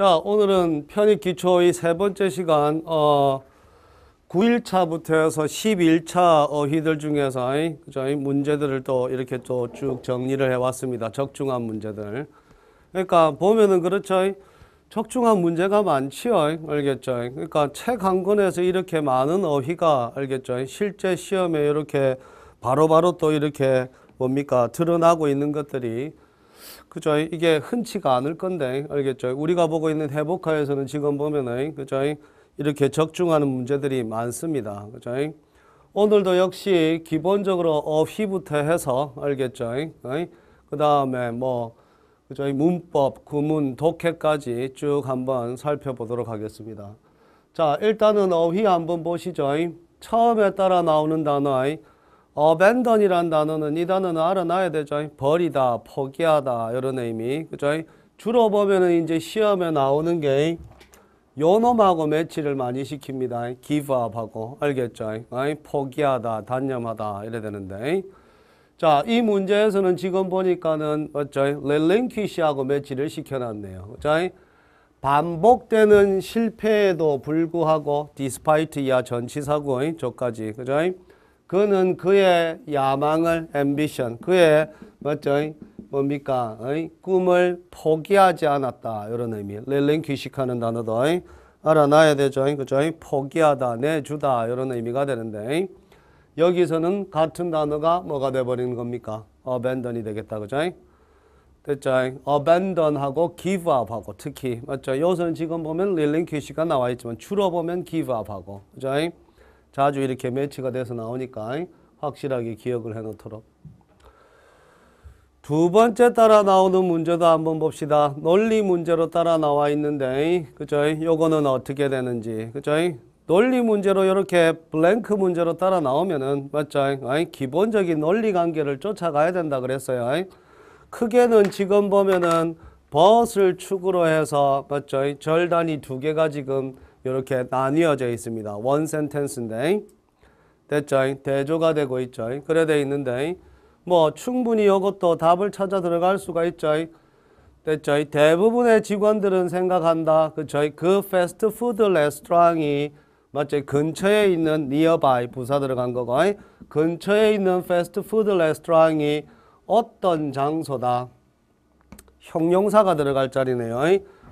자, 오늘은 편입 기초의 세 번째 시간, 어, 9일차부터 해서 11차 어휘들 중에서, 그죠? 문제들을 또 이렇게 또 쭉 정리를 해왔습니다. 적중한 문제들. 그러니까 보면은 그렇죠. 적중한 문제가 많지요. 알겠죠. 그러니까 책 한 권에서 이렇게 많은 어휘가, 알겠죠. 실제 시험에 이렇게 바로바로 바로 또 이렇게 뭡니까? 드러나고 있는 것들이 그죠? 이게 흔치가 않을 건데, 알겠죠? 우리가 보고 있는 회복화에서는 지금 보면은, 그죠? 이렇게 적중하는 문제들이 많습니다. 그죠? 오늘도 역시 기본적으로 어휘부터 해서, 알겠죠? 그 다음에 뭐, 그죠? 문법, 구문, 독해까지 쭉 한번 살펴보도록 하겠습니다. 자, 일단은 어휘 한번 보시죠. 처음에 따라 나오는 단어의 abandon이란 단어는 이 단어는 알아놔야 되죠. 버리다, 포기하다 이런 의미. 그죠? 주로 보면은 이제 시험에 나오는 게 요놈하고 매치를 많이 시킵니다. give up하고 알겠죠? 포기하다, 단념하다 이래 되는데 자, 이 문제에서는 지금 보니까는 어쩌 relinquish하고 매치를 시켜놨네요. 그죠? 반복되는 실패에도 불구하고 despite 야 전치사고의 저까지 그죠? 그는 그의 야망을 ambition, 그의 맞죠? 뭡니까? 꿈을 포기하지 않았다. 이런 의미. relinquish하는 단어도 알아놔야 되죠. 그죠? 포기하다, 내주다 이런 의미가 되는데 여기서는 같은 단어가 뭐가 돼버리는 겁니까? abandon이 되겠다. 그죠? 됐죠? abandon하고 give up하고 특히 맞죠? 요선 지금 보면 relinquish가 나와 있지만 주로 보면 give up하고 그죠? 자주 이렇게 매치가 돼서 나오니까 확실하게 기억을 해놓도록. 두 번째 따라 나오는 문제도 한번 봅시다. 논리 문제로 따라 나와 있는데, 그죠? 요거는 어떻게 되는지, 그죠? 논리 문제로 이렇게 블랭크 문제로 따라 나오면은, 맞죠? 기본적인 논리 관계를 쫓아가야 된다 그랬어요. 크게는 지금 보면은, 벗을 축으로 해서, 맞죠? 절단이 두 개가 지금 이렇게 나뉘어져 있습니다. 원 센텐스인데 됐죠? 대조가 되고 있죠. 그래 돼 있는데 뭐 충분히 이것도 답을 찾아 들어갈 수가 있죠. 됐죠? 대부분의 직원들은 생각한다. 그쵸? 그 패스트푸드 레스토랑이 맞지? 근처에 있는 nearby 부사 들어간 거고 근처에 있는 패스트푸드 레스토랑이 어떤 장소다. 형용사가 들어갈 자리네요.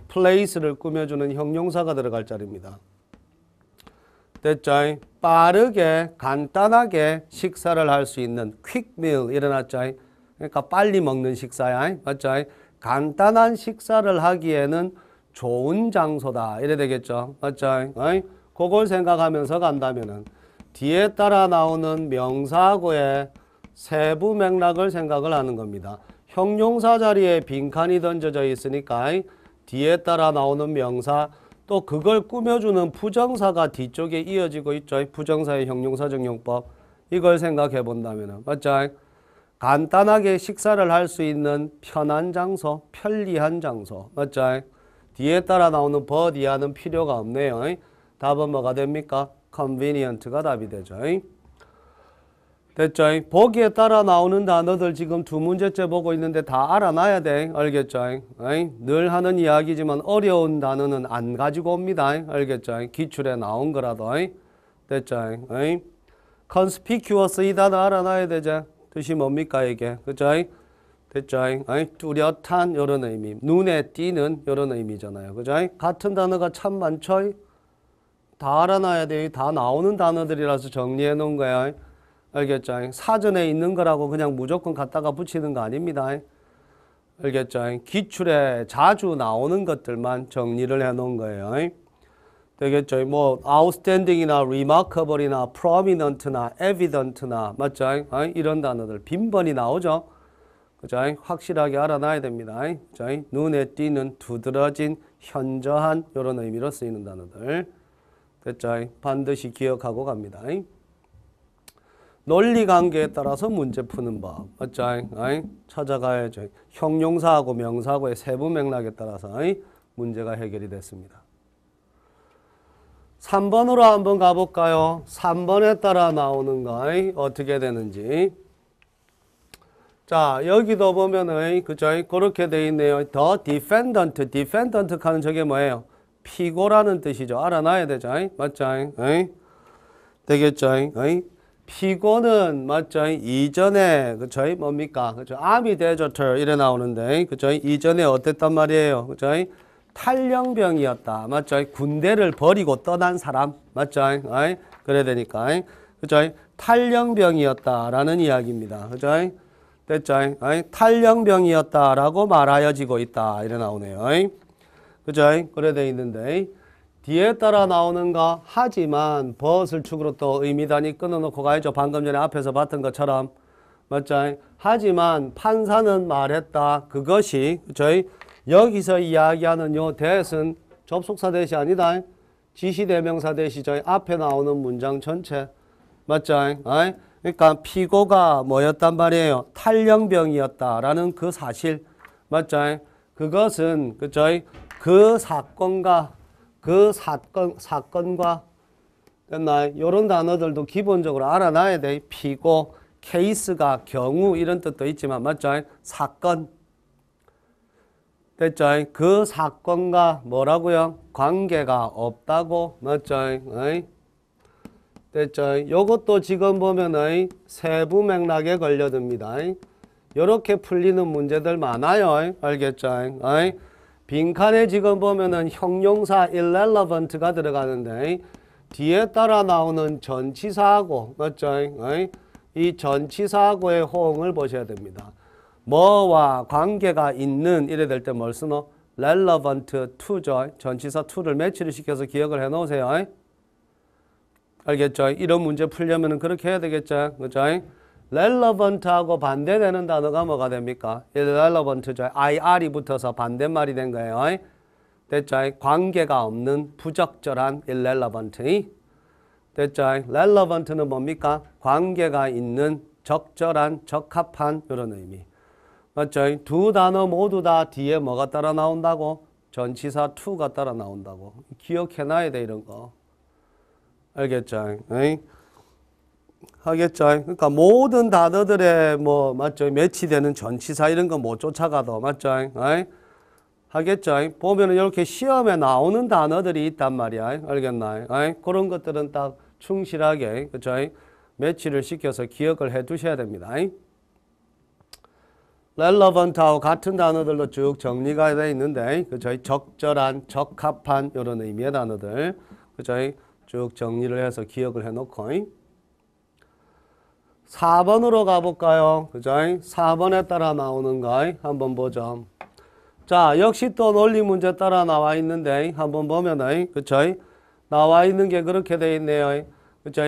place를 꾸며주는 형용사가 들어갈 자리입니다. 됐죠? 빠르게 간단하게 식사를 할 수 있는 quick meal 일어났죠? 그러니까 빨리 먹는 식사야. 맞죠? 간단한 식사를 하기에는 좋은 장소다. 이래 되겠죠. 맞죠? 그걸 생각하면서 간다면 뒤에 따라 나오는 명사하의 세부 맥락을 생각을 하는 겁니다. 형용사 자리에 빈칸이 던져져 있으니까 뒤에 따라 나오는 명사 또 그걸 꾸며주는 부정사가 뒤쪽에 이어지고 있죠. 부정사의 형용사정용법 이걸 생각해 본다면 맞죠? 간단하게 식사를 할 수 있는 편한 장소, 편리한 장소 맞죠? 뒤에 따라 나오는 버디하는 필요가 없네요. 답은 뭐가 됩니까? convenient가 답이 되죠. 됐죠? 보기에 따라 나오는 단어들 지금 두 문제째 보고 있는데 다 알아놔야 돼. 알겠죠? 늘 하는 이야기지만 어려운 단어는 안 가지고 옵니다. 알겠죠? 기출에 나온 거라도. 됐죠? conspicuous 이 단어 알아놔야 되죠? 뜻이 뭡니까 이게? 그죠? 됐죠? 뚜렷한 이런 의미. 눈에 띄는 이런 의미잖아요. 그죠? 같은 단어가 참 많죠? 다 알아놔야 돼. 다 나오는 단어들이라서 정리해 놓은 거야. 알겠죠? 사전에 있는 거라고 그냥 무조건 갖다가 붙이는 거 아닙니다. 알겠죠? 기출에 자주 나오는 것들만 정리를 해 놓은 거예요. 되겠죠? 뭐 outstanding이나 remarkable이나 prominent나 evident나 맞죠? 이런 단어들 빈번히 나오죠. 그죠? 확실하게 알아놔야 됩니다. 그죠? 눈에 띄는 두드러진 현저한 이런 의미로 쓰이는 단어들. 됐죠? 반드시 기억하고 갑니다. 논리 관계에 따라서 문제 푸는 법. 맞죠? 아이? 찾아가야죠. 형용사하고 명사하고의 세부 맥락에 따라서 아이? 문제가 해결이 됐습니다. 3번으로 한번 가볼까요? 3번에 따라 나오는 거 어떻게 되는지. 자, 여기도 보면은 그죠? 그렇게 돼 있네요. 더 defendant, defendant 하는 저게 뭐예요? 피고라는 뜻이죠. 알아놔야 되죠. 맞죠? 되겠죠? 피고는 맞죠? 이전에 그죠? 뭡니까? 그죠? 암이 되저터 이래 나오는데 그죠? 이전에 어땠단 말이에요? 그죠? 탈령병이었다. 맞죠? 군대를 버리고 떠난 사람. 맞죠? 아이? 그래야 되니까. 그죠? 탈령병이었다라는 이야기입니다. 그죠? 됐죠? 아이? 탈령병이었다라고 말하여지고 있다. 이래 나오네요. 그죠? 그래돼 있는데. 뒤에 따라 나오는가 하지만 벗을 축으로 또 의미단이 끊어놓고 가야죠. 방금 전에 앞에서 봤던 것처럼 맞죠? 하지만 판사는 말했다. 그것이 저희 여기서 이야기하는 요 대신 접속사 대시 아니다. 지시대명사 대시 저희 앞에 나오는 문장 전체 맞죠? 그러니까 피고가 뭐였단 말이에요. 탈령병이었다라는 그 사실 맞죠? 그것은 그저그 그 사건과 그 사건, 사건과 이런 단어들도 기본적으로 알아놔야 돼. 피고, 케이스가 경우 이런 뜻도 있지만 맞죠? 사건. 됐죠? 그 사건과 뭐라고요? 관계가 없다고 맞죠? 됐죠? 요것도 지금 보면 세부 맥락에 걸려듭니다. 이렇게 풀리는 문제들 많아요. 알겠죠? 빈칸에 지금 보면은 형용사 irrelevant가 들어가는데 뒤에 따라 나오는 전치사하고 맞죠? 이 전치사하고의 호응을 보셔야 됩니다. 뭐와 관계가 있는 이래 될 때 뭘 쓰노? relevant to죠. 전치사 to를 매치를 시켜서 기억을 해 놓으세요. 알겠죠? 이런 문제 풀려면 그렇게 해야 되겠죠? 그죠? relevant하고 반대되는 단어가 뭐가 됩니까? irrelevant죠. ir이 붙어서 반대말이 된 거예요. 됐죠? 관계가 없는 부적절한 irrelevant. 됐죠? relevant는 뭡니까? 관계가 있는 적절한, 적합한 이런 의미. 맞죠? 두 단어 모두 다 뒤에 뭐가 따라 나온다고? 전치사 t 가 따라 나온다고. 기억해놔야 돼 이런 거. 알겠죠? 에이? 하겠죠. 그러니까 모든 단어들의 뭐 맞죠. 매치되는 전치사 이런 거 못 쫓아가도 맞죠. 아이? 하겠죠. 보면 이렇게 시험에 나오는 단어들이 있단 말이야. 알겠나? 아이? 그런 것들은 딱 충실하게 그죠. 매치를 시켜서 기억을 해 두셔야 됩니다. relevant하고 같은 단어들로 쭉 정리가 돼 있는데 그죠. 적절한, 적합한 이런 의미의 단어들 그죠. 쭉 정리를 해서 기억을 해 놓고 4번으로 가볼까요? 그죠? 4번에 따라 나오는가? 한번 보죠. 자, 역시 또 논리 문제 따라 나와 있는데, 한번 보면 그쵸? 나와 있는 게 그렇게 돼 있네요. 그쵸?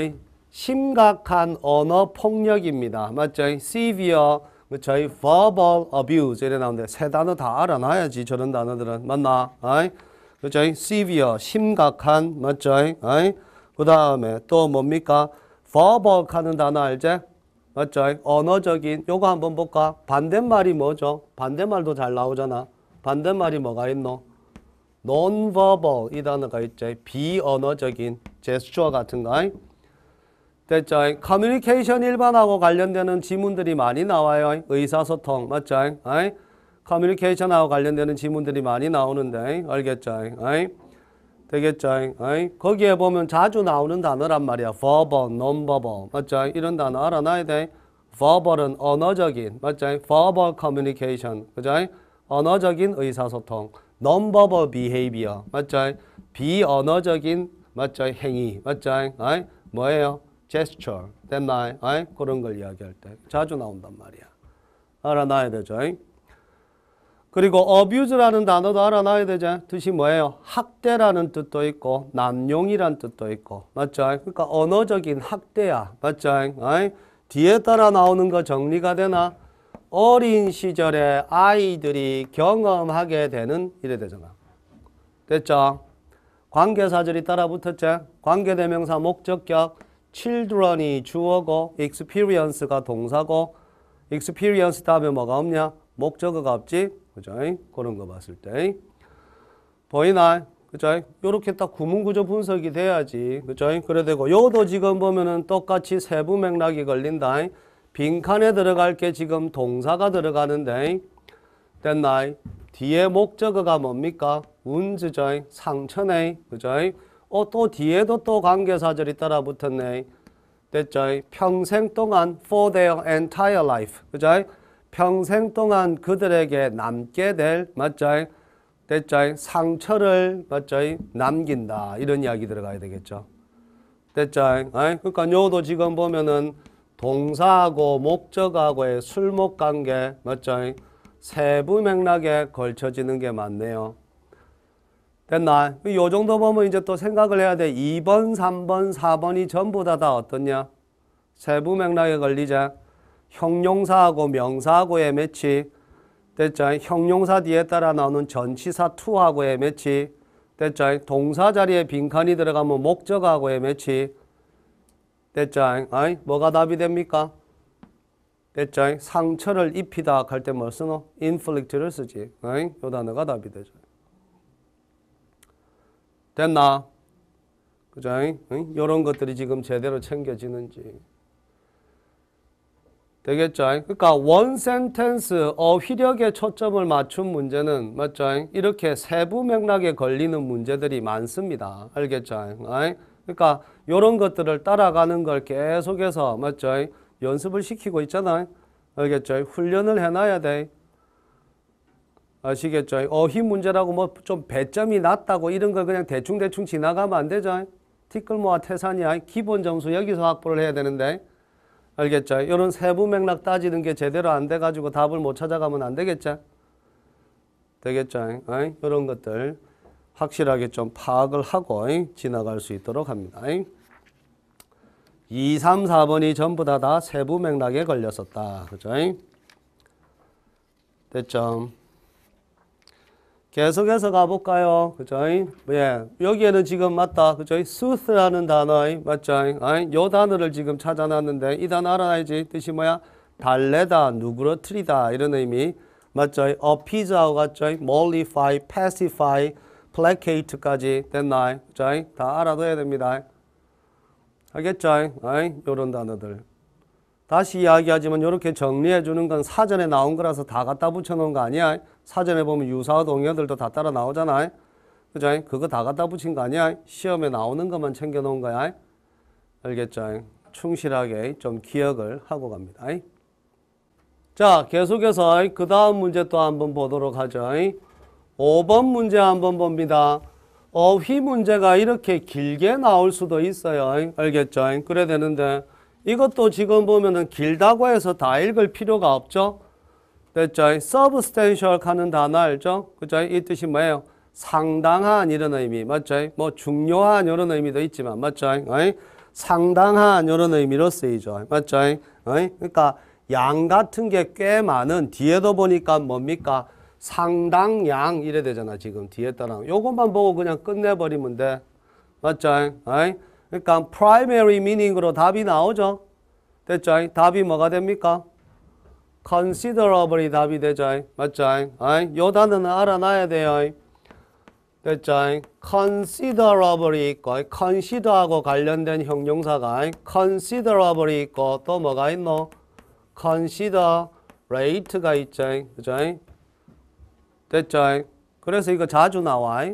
심각한 언어 폭력입니다. 맞죠? severe, 그쵸? verbal abuse. 이래 나오는데, 세 단어 다 알아놔야지, 저런 단어들은. 맞나? 그쵸? severe, 심각한, 맞죠? 그 다음에 또 뭡니까? 버벅하는 단어 알지? 맞죠? 언어적인 요거 한번 볼까? 반대말이 뭐죠? 반대말도 잘 나오잖아. 반대말이 뭐가 있노? non-verbal 이 단어가 있죠. 비언어적인 제스처 같은 거. 됐죠? 커뮤니케이션 일반하고 관련되는 지문들이 많이 나와요. 의사소통 맞죠? 커뮤니케이션하고 관련되는 지문들이 많이 나오는데 알겠죠? 되겠죠? 어이? 거기에 보면 자주 나오는 단어란 말이야. verbal, non-verbal. 맞죠? 이런 단어 알아놔야 돼. verbal은 언어적인, 맞죠? verbal communication. 그죠? 언어적인 의사소통. non-verbal behavior. 맞죠? 비언어적인, 맞죠? 행위. 맞죠? 어이? 뭐예요? gesture, 땀나이, 그런 걸 이야기할 때 자주 나온단 말이야. 알아놔야 되죠. 어이? 그리고 abuse라는 단어도 알아놔야 되지. 뜻이 뭐예요? 학대라는 뜻도 있고 남용이란 뜻도 있고 맞죠? 그러니까 언어적인 학대야. 맞죠? 아이? 뒤에 따라 나오는 거 정리가 되나? 어린 시절에 아이들이 경험하게 되는 이래 되잖아. 됐죠? 관계사절이 따라 붙었죠? 관계대명사 목적격 children이 주어고 experience가 동사고 experience 다음에 뭐가 없냐? 목적어가 없지? 그죠? 그런 거 봤을 때. 보이나? 그죠? 요렇게 딱 구문구조 분석이 돼야지. 그죠? 그래 되고, 요도 지금 보면은 똑같이 세부 맥락이 걸린다. 빈칸에 들어갈 게 지금 동사가 들어가는데, 됐나? 뒤에 목적어가 뭡니까? 운즈죠? 상처네. 그죠? 어, 또 뒤에도 또 관계사절이 따라 붙었네. 됐죠? 평생 동안 for their entire life. 그죠? 평생 동안 그들에게 남게 될맞대자죠 상처를 맞죠? 남긴다 이런 이야기 들어가야 되겠죠. 됐죠? 그러니까 요도 지금 보면은 동사하고 목적하고의 술목 관계 맞죠? 세부 맥락에 걸쳐지는 게 맞네요. 됐나? 요 정도 보면 이제 또 생각을 해야 돼. 2번, 3번, 4번이 전부 다다 어떻냐? 세부 맥락에 걸리자. 형용사하고 명사하고의 매치 됐죠? 형용사 뒤에 따라 나오는 전치사 투하고의 매치 됐죠? 동사 자리에 빈칸이 들어가면 목적하고의 매치 됐죠? 아이, 뭐가 답이 됩니까? 됐죠? 상처를 입히다 할때뭘 쓰노? inflict를 쓰지. 아이, 요 단어가 답이 되죠. 됐나? 그죠? 이런 것들이 지금 제대로 챙겨지는지. 되겠죠? 그러니까 원 센텐스 어휘력에 초점을 맞춘 문제는 맞죠? 이렇게 세부 맥락에 걸리는 문제들이 많습니다. 알겠죠? 그러니까 이런 것들을 따라가는 걸 계속해서 맞죠? 연습을 시키고 있잖아요. 알겠죠? 훈련을 해놔야 돼. 아시겠죠? 어휘 문제라고 뭐 좀 배점이 낮다고 이런 걸 그냥 대충대충 지나가면 안 되죠. 티끌모아 태산이야. 기본 점수 여기서 확보를 해야 되는데 알겠죠? 이런 세부 맥락 따지는 게 제대로 안 돼가지고 답을 못 찾아가면 안 되겠죠? 되겠죠? 어? 이런 것들 확실하게 좀 파악을 하고 어? 지나갈 수 있도록 합니다. 2, 3, 4번이 전부 다, 다 세부 맥락에 걸렸었다. 그죠? 됐죠? 계속해서 가볼까요? 그죠? 예. 여기에는 지금 맞다. 그죠? s u 라는 단어, 맞죠? 요 단어를 지금 찾아놨는데, 이 단어 알아야지. 뜻이 뭐야? 달래다, 누그러뜨리다. 이런 의미. 맞죠? appease하고 같죠? mollify, pacify, placate까지 됐나 그죠? 다 알아둬야 됩니다. 알겠죠? 요런 단어들. 다시 이야기하지만 이렇게 정리해 주는 건 사전에 나온 거라서 다 갖다 붙여 놓은 거 아니야. 사전에 보면 유사 동의어들도 다 따라 나오잖아. 그죠? 그거 다 갖다 붙인 거 아니야? 시험에 나오는 것만 챙겨 놓은 거야. 알겠죠? 충실하게 좀 기억을 하고 갑니다. 자, 계속해서 그 다음 문제 또 한 번 보도록 하죠. 5번 문제 한번 봅니다. 어휘 문제가 이렇게 길게 나올 수도 있어요. 알겠죠? 그래야 되는데 이것도 지금 보면은 길다고 해서 다 읽을 필요가 없죠? 됐죠? substantial 하는 단어 알죠? 그죠? 이 뜻이 뭐예요? 상당한 이런 의미 맞죠? 뭐 중요한 이런 의미도 있지만 맞죠? 어이? 상당한 이런 의미로 쓰이죠. 맞죠? 어이? 그러니까 양 같은 게 꽤 많은 뒤에도 보니까 뭡니까? 상당양 이래 되잖아 지금 뒤에 따라 요것만 보고 그냥 끝내버리면 돼. 맞죠? 어이? 그러니까 primary meaning으로 답이 나오죠. 됐죠? 답이 뭐가 됩니까? considerably 답이 되죠. 맞죠? 이 단어는 알아놔야 돼요. 됐죠? considerably 있고 consider하고 관련된 형용사가 considerably 있고 또 뭐가 있노? considerate가 있죠. 그죠? 됐죠? 그래서 이거 자주 나와.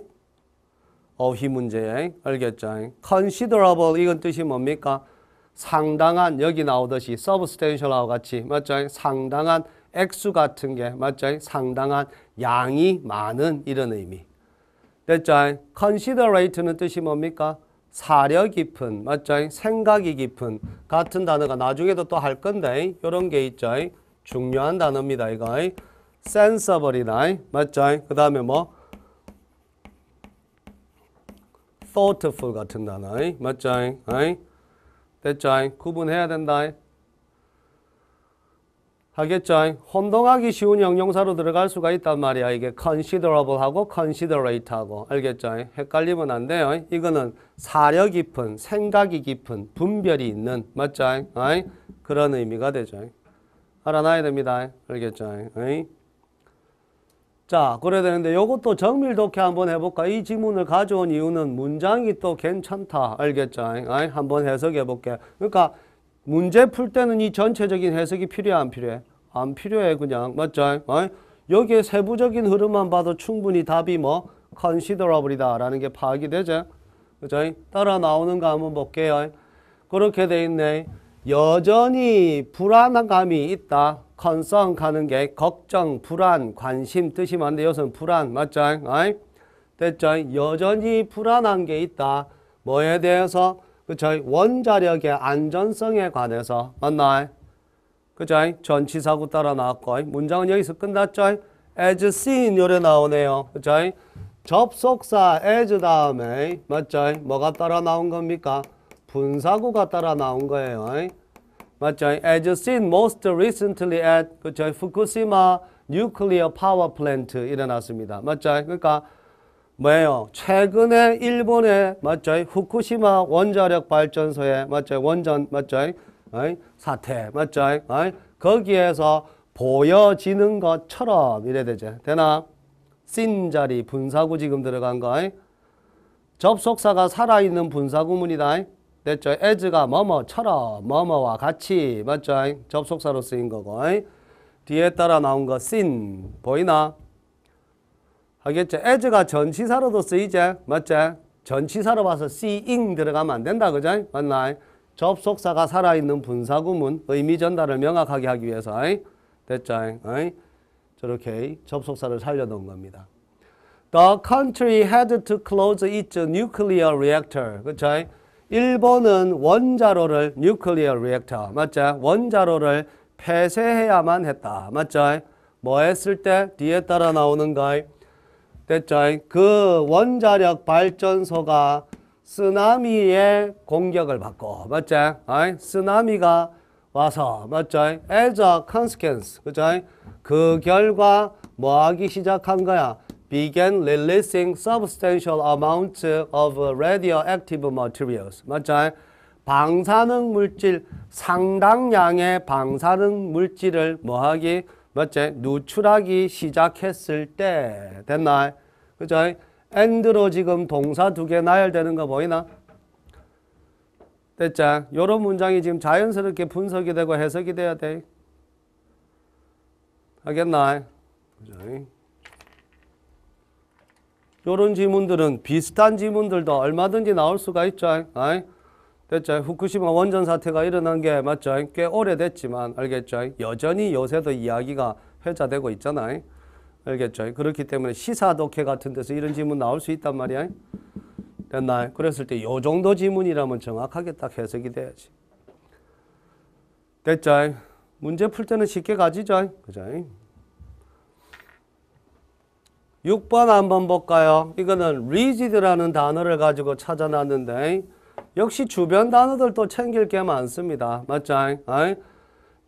어휘 문제 알겠죠? considerable 이건 뜻이 뭡니까? 상당한 여기 나오듯이 서브스텐션하고 같이 맞죠? 상당한 액수 같은 게 맞죠? 상당한 양이 많은 이런 의미. 됐죠? considerate는 뜻이 뭡니까? 사려 깊은, 맞죠? 생각이 깊은 같은 단어가 나중에도 또 할 건데 이런 게 있죠. 중요한 단어입니다. 이거 sensible이나 맞죠? 그 다음에 뭐 thoughtful 같은 단어 맞죠? 됐죠? 구분해야 된다. 하겠죠? 혼동하기 쉬운 형용사로 들어갈 수가 있단 말이야. 이게 considerable하고 considerate하고. 알겠죠? 헷갈리면 안 돼요. 이거는 사려 깊은, 생각이 깊은, 분별이 있는, 맞죠? 그런 의미가 되죠. 알아놔야 됩니다. 알겠죠? 자, 그래야 되는데 이것도 정밀독해 한번 해볼까? 이 지문을 가져온 이유는 문장이 또 괜찮다. 알겠죠? 한번 해석해 볼게. 그러니까 문제 풀 때는 이 전체적인 해석이 필요해 안 필요해? 안 필요해 그냥. 맞죠? 여기에 세부적인 흐름만 봐도 충분히 답이 뭐 considerable이다 라는 게 파악이 되죠? 그죠? 따라 나오는 거 한번 볼게요. 그렇게 돼 있네. 여전히 불안감이 있다. c o 가는 게 걱정, 불안, 관심 뜻이 맞는데 여기서는 불안 맞죠? 아이? 됐죠? 여전히 불안한 게 있다. 뭐에 대해서? 그죠? 원자력의 안전성에 관해서 맞나요? 그죠? 전치사구 따라 나왔고 문장은 여기서 끝났죠? as seen 요래 나오네요. 그죠? 접속사 as 다음에 맞죠? 뭐가 따라 나온 겁니까? 분사구가 따라 나온 거예요. 맞죠? As seen most recently at 그죠? 후쿠시마 nuclear power plant 일어났습니다. 맞죠? 그러니까 뭐예요? 최근에 일본의 맞죠? 후쿠시마 원자력 발전소의 맞죠? 원전 맞죠? 사태 맞죠? 거기에서 보여지는 것처럼 이래 되죠. 되나? 씬 자리 분사구 지금 들어간 거. 접속사가 살아있는 분사구문이다. 됐죠? as가 뭐뭐처럼 뭐뭐와 같이 맞죠? 접속사로 쓰인 거고 뒤에 따라 나온 거 s e n 보이나? 알겠죠? as가 전치사로도 쓰이지 맞지? 전치사로 봐서 seeing 들어가면 안 된다 그죠? 맞나? 접속사가 살아있는 분사구문 의미 전달을 명확하게 하기 위해서 됐죠? 저렇게 접속사를 살려놓은 겁니다. The country had to close its nuclear reactor. 그렇죠? 1번은 원자로를 nuclear reactor 맞죠? 원자로를 폐쇄해야만 했다. 맞죠? 뭐 했을 때 뒤에 따라 나오는 거 됐죠? 그 원자력 발전소가 쓰나미의 공격을 받고 맞죠? 아이? 쓰나미가 와서 맞죠? as a consequence 그죠? 그 결과 뭐 하기 시작한 거야? began releasing substantial amounts of radioactive materials. 맞죠? 방사능 물질, 상당량의 방사능 물질을 뭐하기? 맞죠? 누출하기 시작했을 때 됐나? 그죠? 엔드로 지금 동사 두 개 나열되는 거 보이나? 됐죠? 이런 문장이 지금 자연스럽게 분석이 되고 해석이 돼야 돼. 하겠나? 그죠? 이런 지문들은 비슷한 지문들도 얼마든지 나올 수가 있죠. 아이? 됐죠. 후쿠시마 원전 사태가 일어난 게 맞죠. 꽤 오래됐지만 알겠죠. 여전히 요새도 이야기가 회자되고 있잖아요. 알겠죠. 그렇기 때문에 시사독해 같은 데서 이런 질문 나올 수 있단 말이야. 됐나요? 그랬을 때 요 정도 질문이라면 정확하게 딱 해석이 돼야지. 됐죠. 문제 풀 때는 쉽게 가지죠. 그죠. 6번 한번 볼까요? 이거는 rigid라는 단어를 가지고 찾아놨는데 역시 주변 단어들도 챙길 게 많습니다. 맞죠?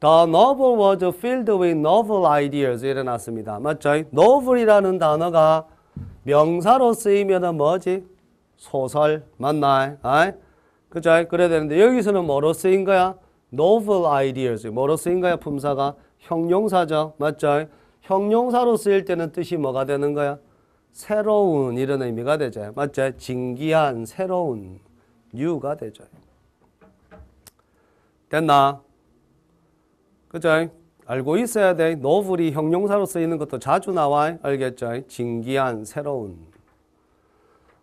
The novel was filled with novel ideas. 일어났습니다. 맞죠? novel이라는 단어가 명사로 쓰이면 뭐지? 소설 맞나요? 그죠? 그래야 되는데 여기서는 뭐로 쓰인 거야? novel ideas. 뭐로 쓰인 거야? 품사가 형용사죠. 맞죠? 형용사로 쓰일 때는 뜻이 뭐가 되는 거야? 새로운 이런 의미가 되죠. 맞죠? 진기한, 새로운, new가 되죠. 됐나? 그죠? 알고 있어야 돼. 노블이 형용사로 쓰이는 것도 자주 나와. 알겠죠? 진기한, 새로운.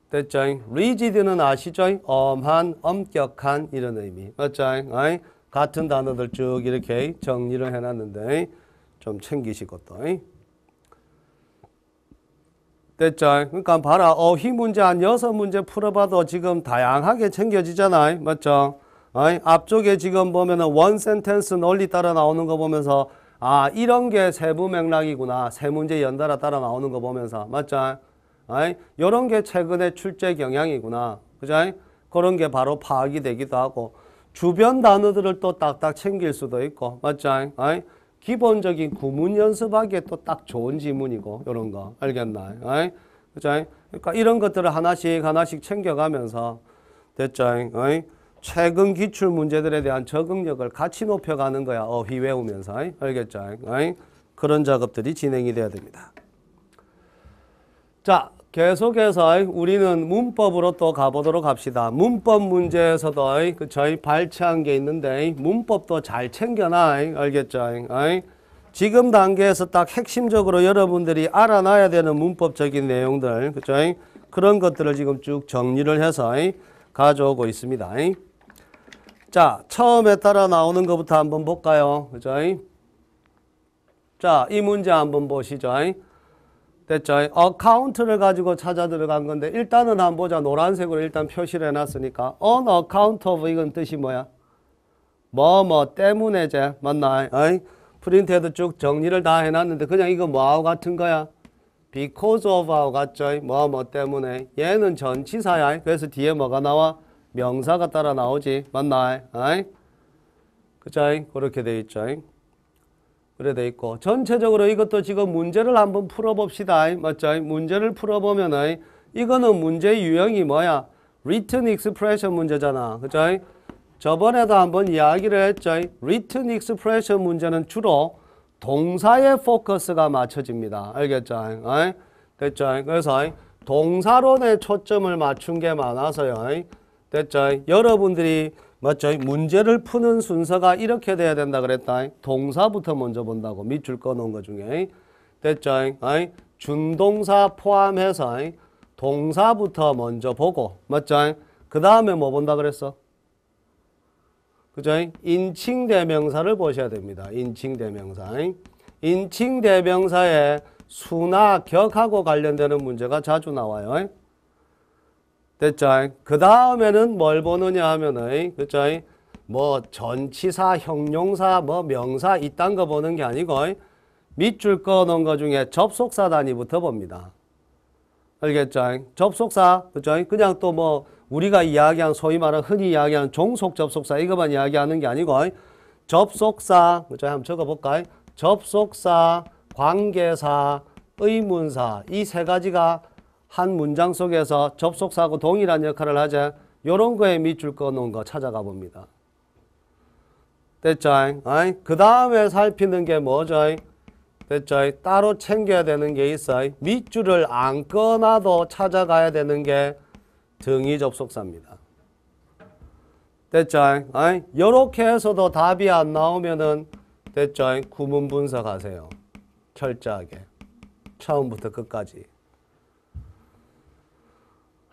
됐죠? rigid는 아시죠? 엄한, 엄격한 이런 의미. 맞죠? 같은 단어들 쭉 이렇게 정리를 해놨는데 좀 챙기시겠다. 됐죠? 그러니까 봐라. 어휘 문제 한 여섯 문제 풀어봐도 지금 다양하게 챙겨지잖아요. 맞죠? 어이? 앞쪽에 지금 보면 원 센텐스 논리 따라 나오는 거 보면서 아 이런 게 세부 맥락이구나. 세 문제 연달아 따라 나오는 거 보면서 맞죠? 어이? 이런 게 최근의 출제 경향이구나. 그죠? 그런 게 바로 파악이 되기도 하고 주변 단어들을 또 딱딱 챙길 수도 있고 맞죠? 어이? 어, 기본적인 구문 연습하기에 또 딱 좋은 지문이고 이런 거 알겠나? 그죠? 그러니까 이런 것들을 하나씩 하나씩 챙겨가면서 됐죠? 최근 기출 문제들에 대한 적응력을 같이 높여가는 거야. 어휘 외우면서 알겠죠? 그런 작업들이 진행이 돼야 됩니다. 자, 계속해서 우리는 문법으로 또 가보도록 합시다. 문법 문제에서도 그 저희 발췌한 게 있는데 문법도 잘 챙겨놔. 알겠죠? 지금 단계에서 딱 핵심적으로 여러분들이 알아놔야 되는 문법적인 내용들 그죠? 그런 것들을 지금 쭉 정리를 해서 가져오고 있습니다. 자, 처음에 따라 나오는 것부터 한번 볼까요? 그죠? 자, 이 문제 한번 보시죠. 됐죠? 어카운트를 가지고 찾아 들어간 건데 일단은 한번 보자. 노란색으로 일단 표시를 해놨으니까 on account of 이건 뜻이 뭐야? 뭐뭐 뭐 때문에 제 맞나? 어이? 프린트에도 쭉 정리를 다 해놨는데 그냥 이거 뭐하고 같은 거야? because of하고 같죠? 뭐뭐 뭐 때문에 얘는 전치사야. 그래서 뒤에 뭐가 나와? 명사가 따라 나오지. 맞나? 어이? 그죠? 그렇게 돼 있죠. 그래 돼 있고 전체적으로 이것도 지금 문제를 한번 풀어봅시다. 맞죠? 문제를 풀어보면 이거는 문제 유형이 뭐야? written expression 문제잖아. 그죠? 저번에도 한번 이야기를 했죠. written expression 문제는 주로 동사의 포커스가 맞춰집니다. 알겠죠? 어? 됐죠? 그래서 동사론에 초점을 맞춘 게 많아서요. 됐죠? 여러분들이 맞죠? 문제를 푸는 순서가 이렇게 돼야 된다 그랬다. 동사부터 먼저 본다고 밑줄 꺼놓은 거 중에. 됐죠? 준동사 포함해서 동사부터 먼저 보고 맞죠? 그 다음에 뭐 본다 그랬어? 그죠? 인칭 대명사를 보셔야 됩니다. 인칭 대명사. 인칭 대명사에 수나 격하고 관련되는 문제가 자주 나와요. 됐죠? 그 다음에는 뭘 보느냐 하면은 죠뭐 전치사, 형용사, 뭐 명사 이딴 거 보는 게 아니고 밑줄 꺼놓은 거 중에 접속사 단위부터 봅니다. 알겠죠? 접속사, 그죠? 그냥 또 뭐 우리가 이야기한 소위 말한 흔히 이야기하 종속 접속사 이거만 이야기하는 게 아니고 접속사, 그죠? 한번 적어볼까 접속사, 관계사, 의문사 이 세 가지가 한 문장 속에서 접속사하고 동일한 역할을 하자 요런 거에 밑줄 꺼놓은 거 찾아가 봅니다. 됐죠? 그 다음에 살피는 게 뭐죠? 됐죠? 따로 챙겨야 되는 게 있어. 밑줄을 안 꺼놔도 찾아가야 되는 게 등이 접속사입니다. 됐죠? 이렇게 해서도 답이 안 나오면은 됐죠? 구문 분석하세요. 철저하게. 처음부터 끝까지.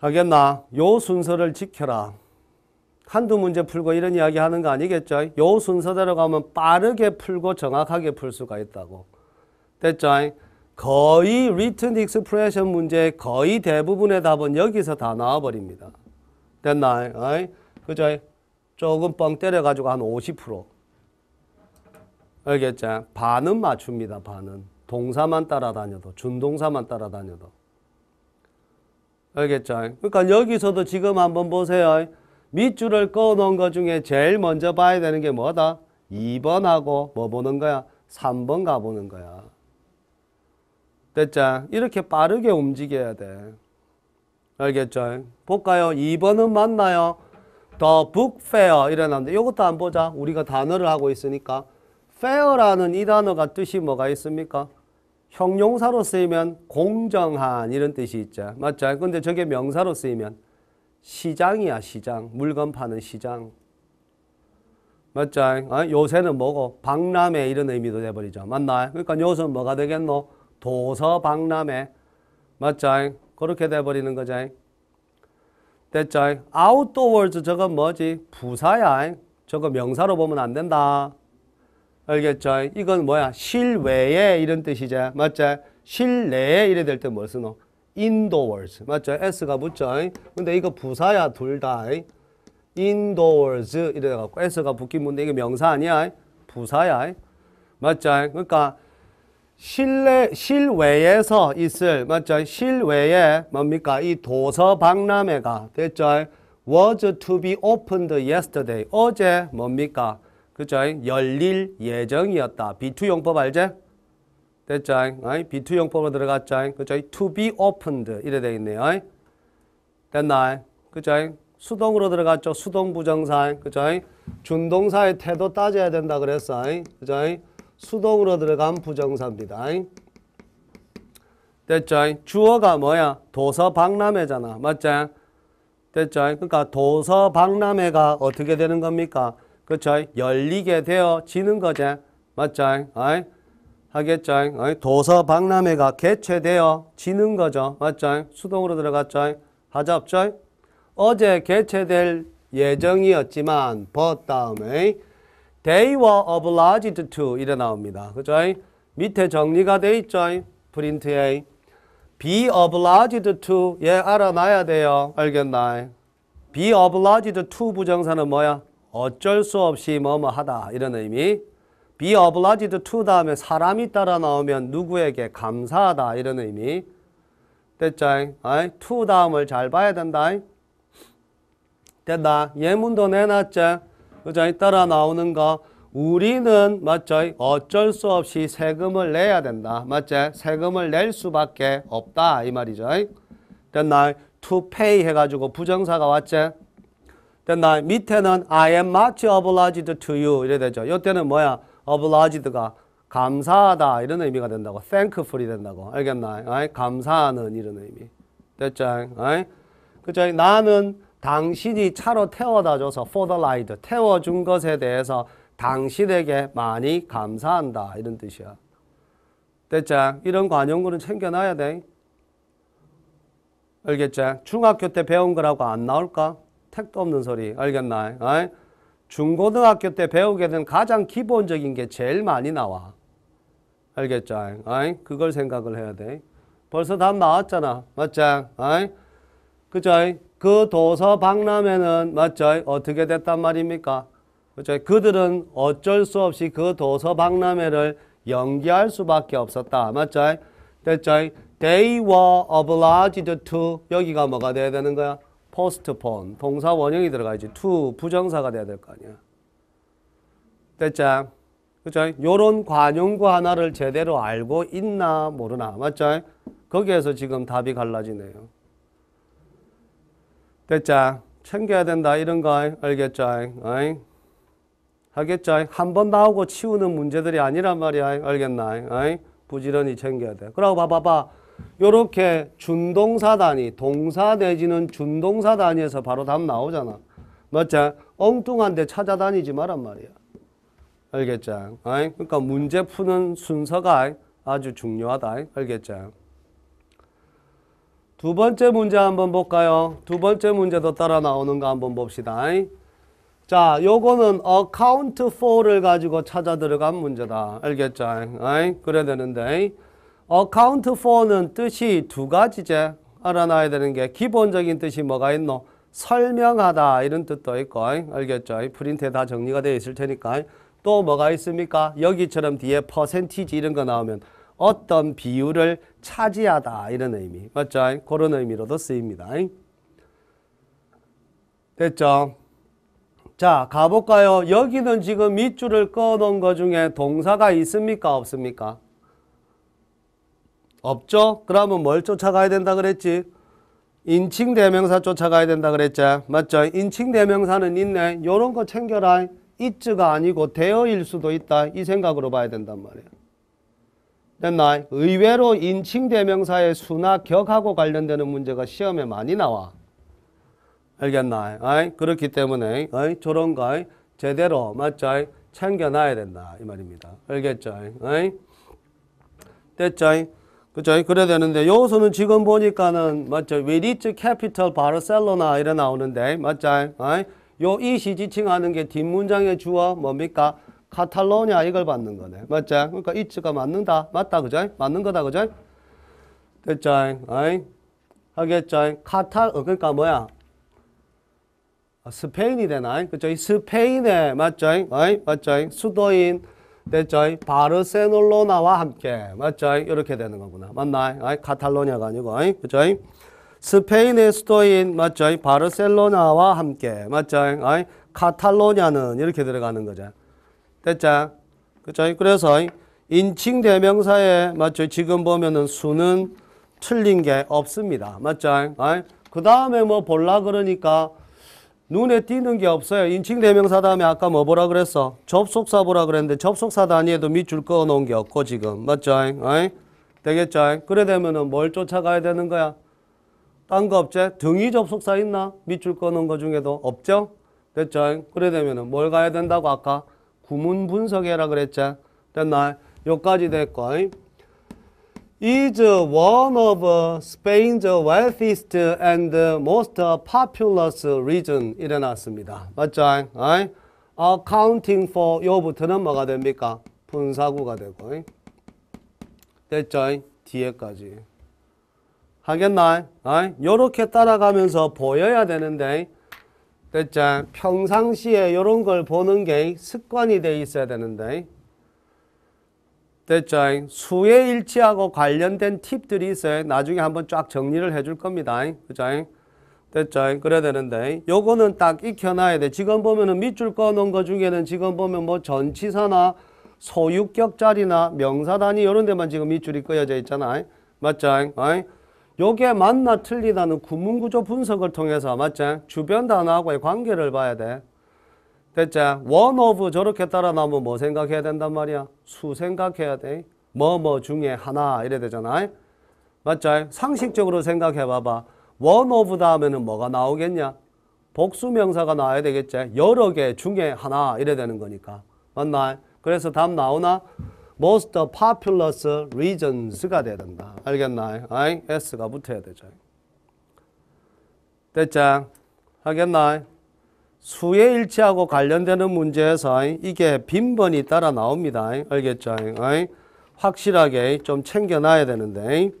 알겠나? 요 순서를 지켜라. 한두 문제 풀고 이런 이야기 하는 거 아니겠죠? 요 순서대로 가면 빠르게 풀고 정확하게 풀 수가 있다고. 됐죠? 거의 written expression 문제 거의 대부분의 답은 여기서 다 나와버립니다. 됐나? 그죠? 조금 뻥 때려가지고 한 50%. 알겠죠? 반은 맞춥니다. 반은. 동사만 따라다녀도. 준동사만 따라다녀도. 알겠죠? 그러니까 여기서도 지금 한번 보세요. 밑줄을 꺼놓은 것 중에 제일 먼저 봐야 되는 게 뭐다? 2번하고 뭐 보는 거야? 3번 가보는 거야. 됐죠? 이렇게 빠르게 움직여야 돼. 알겠죠? 볼까요? 2번은 맞나요? The book fair 일어는데 이것도 안 보자. 우리가 단어를 하고 있으니까. fair라는 이 단어가 뜻이 뭐가 있습니까? 형용사로 쓰이면 공정한 이런 뜻이 있죠. 맞죠? 근데 저게 명사로 쓰이면 시장이야 시장. 물건 파는 시장. 맞죠? 아, 요새는 뭐고 박람회 이런 의미도 돼버리죠. 맞나? 그러니까 요새 뭐가 되겠노? 도서 박람회. 맞죠? 그렇게 돼버리는 거죠. 됐죠? 아웃도어즈 저건 뭐지? 부사야. 저거 명사로 보면 안 된다. 알겠죠? 이건 뭐야? 실외에 이런 뜻이죠. 맞죠? 실내에 이래 될때뭘 쓰노? indoors. 맞죠? s가 붙죠? 근데 이거 부사야 둘 다. indoors 이래 갖고 s가 붙긴 건데 이게 명사 아니야? 부사야. 맞죠? 그러니까 실내 실외에서 있을 맞죠? 실외에 뭡니까? 이 도서 박람회가 됐죠? was to be opened yesterday. 어제 뭡니까? 그죠? 열릴 예정이었다. B2 용법 알제? 됐죠? B2 용법으로 들어갔죠? 그죠? To be opened 이래 돼 있네요. 됐나? 그죠? 수동으로 들어갔죠. 수동 부정사. 그죠? 준동사의 태도 따져야 된다 그랬어. 그죠? 수동으로 들어간 부정사입니다. 됐죠? 주어가 뭐야? 도서박람회잖아. 맞지? 됐죠? 그러니까 도서박람회가 어떻게 되는 겁니까? 그렇죠? 열리게 되어지는 거죠. 맞죠? 아이? 하겠죠? 아이? 도서 박람회가 개최되어지는 거죠. 맞죠? 수동으로 들어갔죠? 하자 없죠? 어제 개최될 예정이었지만 but 다음에 they were obliged to 이래 나옵니다. 그죠? 밑에 정리가 돼 있죠? 프린트에 be obliged to 예 알아놔야 돼요. 알겠나? be obliged to 부정사는 뭐야? 어쩔 수 없이 뭐뭐 하다 이런 의미 be obliged to 다음에 사람이 따라 나오면 누구에게 감사하다 이런 의미 됐죠? 아이, to 다음을 잘 봐야 된다 됐다 예문도 내놨죠? 그죠? 따라 나오는 거 우리는 맞죠? 어쩔 수 없이 세금을 내야 된다 맞죠? 세금을 낼 수밖에 없다 이 말이죠 됐나? to pay 해가지고 부정사가 왔죠? 나 밑에는 I am much obliged to you 이래 되죠. 이때는 뭐야? obliged가 감사하다 이런 의미가 된다고. thankful이 된다고. 알겠나? 아이? 감사하는 이런 의미. 됐죠? 아이? 그죠? 나는 당신이 차로 태워다 줘서 for the ride 태워준 것에 대해서 당신에게 많이 감사한다 이런 뜻이야. 됐죠? 이런 관용구는 챙겨놔야 돼. 알겠죠? 중학교 때 배운 거라고 안 나올까? 택도 없는 소리 알겠나? 아이? 중고등학교 때 배우게 된 가장 기본적인 게 제일 많이 나와. 알겠죠? 아이? 그걸 생각을 해야 돼. 벌써 답 나왔잖아. 맞지? 아이? 그죠? 그 도서 박람회는 맞죠? 어떻게 됐단 말입니까? 그죠? 그들은 어쩔 수 없이 그 도서 박람회를 연기할 수밖에 없었다. 맞죠? 됐죠? They were obliged to 여기가 뭐가 돼야 되는 거야? postpone 동사 원형이 들어가야지 to 부정사가 돼야 될 거 아니야. 됐죠? 그죠? 요런 관용구 하나를 제대로 알고 있나 모르나 맞죠? 거기에서 지금 답이 갈라지네요. 됐죠? 챙겨야 된다 이런 거 알겠죠? 어겠죠한번 나오고 치우는 문제들이 아니란 말이야. 알겠나? 부지런히 챙겨야 돼. 그러고 봐봐봐. 이렇게 준동사 단위, 동사 내지는 준동사 단위에서 바로 답 나오잖아. 맞지? 엉뚱한데 찾아다니지 말란 말이야. 알겠죠? 그러니까 문제 푸는 순서가 아주 중요하다. 알겠죠? 두 번째 문제 한번 볼까요? 두 번째 문제도 따라 나오는 거 한번 봅시다. 자, 요거는 account for를 가지고 찾아 들어간 문제다. 알겠죠? 그래야 되는데. account for는 뜻이 두 가지제 알아놔야 되는 게 기본적인 뜻이 뭐가 있노? 설명하다 이런 뜻도 있고 알겠죠? 프린트에 다 정리가 되어 있을 테니까 또 뭐가 있습니까? 여기처럼 뒤에 퍼센티지 이런 거 나오면 어떤 비율을 차지하다 이런 의미 맞죠? 그런 의미로도 쓰입니다. 됐죠? 자 가볼까요? 여기는 지금 밑줄을 꺼놓은 것 중에 동사가 있습니까? 없습니까? 없죠? 그러면 뭘 쫓아가야 된다 그랬지? 인칭 대명사 쫓아가야 된다 그랬지? 맞죠? 인칭 대명사는 있네. 요런 거 챙겨라. 있지가 아니고 대어일 수도 있다. 이 생각으로 봐야 된단 말이에요. 됐나? 의외로 인칭 대명사의 수나 격하고 관련되는 문제가 시험에 많이 나와. 알겠나? 아이? 그렇기 때문에 아이? 저런 거 아이? 제대로 맞죠? 챙겨놔야 된다. 이 말입니다. 알겠죠? 아이? 됐죠? 그죠? 그래야 되는데 요소는 지금 보니까는 맞죠? 위리츠 캐피털 바르셀로나 이래 나오는데 맞죠? 요이 시지칭하는 e 게 뒷문장의 주어 뭡니까? 카탈로니아 이걸 받는 거네. 맞죠? 그러니까 이츠가 맞는다. 맞다. 그죠? 맞는 거다. 그죠? 됐죠? 아이. 하겠죠? 카탈 어 그러니까 뭐야? 아, 스페인이 되나? 그죠? 스페인의 맞죠? 아이. 맞죠? 수도인 됐죠? 네, 바르세로나와 함께. 맞죠? 이렇게 되는 거구나. 맞나? 카탈로니아가 아니고. 그죠? 스페인의 수도인 맞죠? 바르셀로나와 함께. 맞죠? 카탈로니아는 이렇게 들어가는 거죠. 됐죠? 그죠? 그래서 인칭 대명사에 맞죠? 지금 보면은 수는 틀린 게 없습니다. 맞죠? 그 다음에 뭐 볼라 그러니까 눈에 띄는 게 없어요. 인칭 대명사 다음에 아까 뭐 보라 그랬어? 접속사 보라 그랬는데 접속사 단위에도 밑줄 꺼 놓은 게 없고 지금. 맞죠? 어이? 되겠죠? 그래 되면은 뭘 쫓아가야 되는 거야? 딴 거 없지? 등이 접속사 있나? 밑줄 꺼 놓은 거 중에도 없죠? 됐죠? 그래 되면은 뭘 가야 된다고 아까? 구문 분석해라 그랬지? 됐나? 요까지 됐고. 어이? is one of uh, Spain's wealthiest and most populous region 일어났습니다. 맞죠? accounting for 요부터는 뭐가 됩니까? 분사구가 되고 됐죠? 뒤에까지 하겠나? 이렇게 따라가면서 보여야 되는데 됐죠? 평상시에 이런 걸 보는 게 습관이 돼 있어야 되는데 됐죠? 수에 일치하고 관련된 팁들이 있어요. 나중에 한번 쫙 정리를 해줄 겁니다. 그죠? 됐죠? 그래야 되는데 요거는 딱 익혀놔야 돼. 지금 보면은 밑줄 꺼놓은 거 중에는 지금 보면 뭐 전치사나 소유격자리나 명사단위 이런 데만 지금 밑줄이 꺼여져 있잖아. 맞죠? 어 요게 맞나 틀리다는 구문구조 분석을 통해서 맞죠? 주변 단어하고의 관계를 봐야 돼. 됐자 one of 저렇게 따라 나오면 뭐 생각해야 된단 말이야? 수 생각해야 돼. 뭐뭐 뭐 중에 하나 이래 되잖아. 맞지? 상식적으로 생각해 봐봐. one of 다음에는 뭐가 나오겠냐? 복수명사가 나와야 되겠지. 여러 개 중에 하나 이래 되는 거니까. 맞나? 그래서 답 나오나? most populous regions가 돼야 된다. 알겠나? S가 붙어야 되죠. 됐지? 하겠나? 수의 일치하고 관련되는 문제에서 이게 빈번히 따라 나옵니다. 알겠죠? 확실하게 좀 챙겨놔야 되는데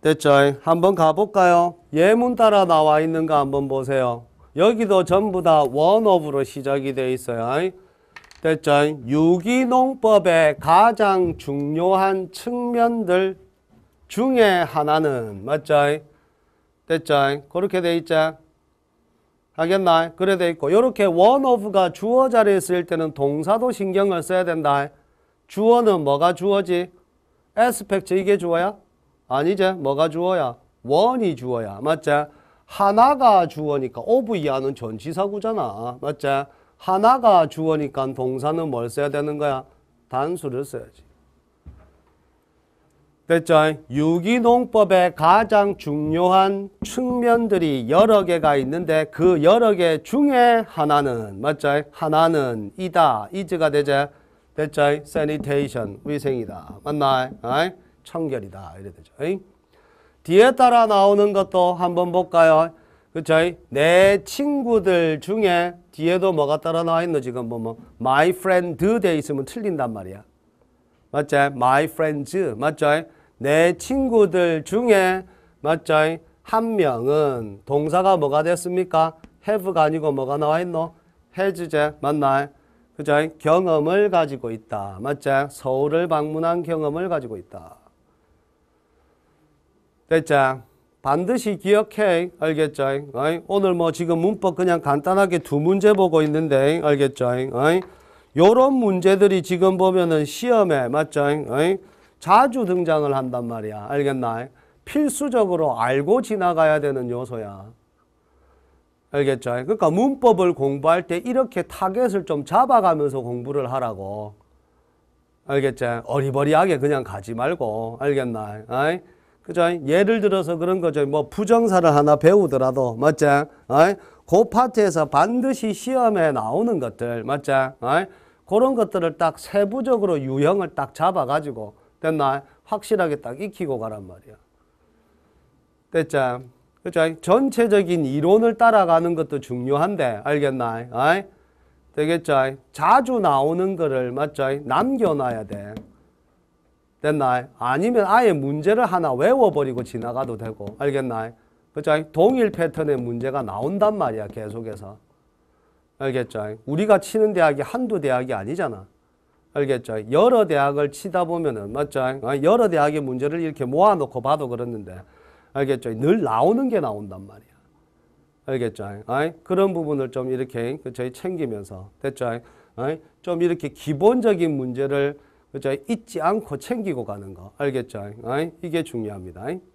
됐죠? 한번 가볼까요? 예문 따라 나와 있는 거 한번 보세요. 여기도 전부 다 원업으로 시작이 돼 있어요. 됐죠? 유기농법의 가장 중요한 측면들 중에 하나는 맞죠? 됐죠? 그렇게 돼 있죠? 알겠나? 그래 돼 있고 이렇게 one of가 주어 자리에 쓰일 때는 동사도 신경을 써야 된다. 주어는 뭐가 주어지? aspect 이게 주어야? 아니지. 뭐가 주어야? one이 주어야. 맞지? 하나가 주어니까 of 이하는 전치사구잖아. 맞지? 하나가 주어니까 동사는 뭘 써야 되는 거야? 단수를 써야지. 됐죠? 유기농법의 가장 중요한 측면들이 여러 개가 있는데 그 여러 개 중에 하나는 맞죠? 하나는 이다, 이즈가 되죠? 됐죠? sanitation, 위생이다. 맞나? 아이? 청결이다. 이래 되죠. 에이? 뒤에 따라 나오는 것도 한번 볼까요? 그쵸? 내 친구들 중에 뒤에도 뭐가 따라 나와 있노? 지금 보면 뭐, 뭐, my friend 돼 있으면 틀린단 말이야. 맞죠? my friends. 맞죠? 내 친구들 중에 맞죠? 한 명은 동사가 뭐가 됐습니까? have가 아니고 뭐가 나와 있노? has제 맞나? 그죠? 경험을 가지고 있다. 맞죠? 서울을 방문한 경험을 가지고 있다. 됐죠? 반드시 기억해. 알겠죠? 어이? 오늘 뭐 지금 문법 그냥 간단하게 두 문제 보고 있는데 알겠죠? 어이? 요런 문제들이 지금 보면은 시험에 맞죠? 어이? 자주 등장을 한단 말이야. 알겠나? 필수적으로 알고 지나가야 되는 요소야. 알겠죠? 그러니까 문법을 공부할 때 이렇게 타겟을 좀 잡아가면서 공부를 하라고. 알겠죠? 어리버리하게 그냥 가지 말고. 알겠나? 아이? 그죠? 예를 들어서 그런 거죠. 뭐 부정사를 하나 배우더라도 맞죠 아이? 그 파트에서 반드시 시험에 나오는 것들 맞죠 아이? 그런 것들을 딱 세부적으로 유형을 딱 잡아가지고 됐나? 확실하게 딱 익히고 가란 말이야. 됐자 그죠? 전체적인 이론을 따라가는 것도 중요한데 알겠나? 아이? 되겠죠? 자주 나오는 거를 맞죠? 남겨놔야 돼. 됐나? 아니면 아예 문제를 하나 외워버리고 지나가도 되고 알겠나? 그죠? 동일 패턴의 문제가 나온단 말이야 계속해서. 알겠죠? 우리가 치는 대학이 한두 대학이 아니잖아. 알겠죠? 여러 대학을 치다 보면은 맞죠? 어, 여러 대학의 문제를 이렇게 모아놓고 봐도 그렇는데 알겠죠? 늘 나오는 게 나온단 말이야. 알겠죠? 어, 그런 부분을 좀 이렇게 그 저희 챙기면서 됐죠? 어, 좀 이렇게 기본적인 문제를 그죠? 잊지 않고 챙기고 가는 거 알겠죠? 이게 중요합니다.